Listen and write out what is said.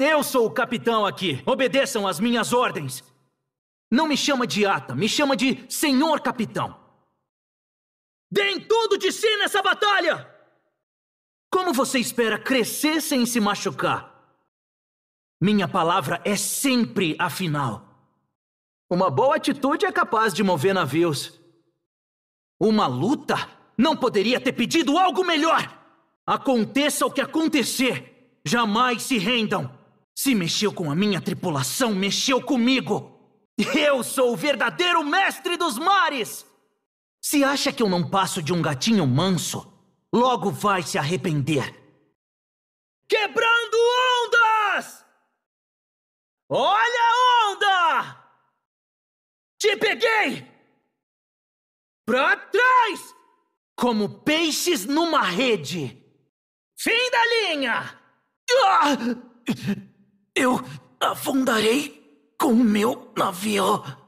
Eu sou o capitão aqui. Obedeçam às minhas ordens. Não me chama de ata, me chama de senhor capitão. Dêem tudo de si nessa batalha! Como você espera crescer sem se machucar? Minha palavra é sempre a final. Uma boa atitude é capaz de mover navios. Uma luta não poderia ter pedido algo melhor! Aconteça o que acontecer, jamais se rendam! Se mexeu com a minha tripulação, mexeu comigo! Eu sou o verdadeiro mestre dos mares! Se acha que eu não passo de um gatinho manso, logo vai se arrepender! Quebrando ondas! Olha a onda! Te peguei! Pra trás! Como peixes numa rede! Fim da linha! Ah! Eu afundarei com o meu navio.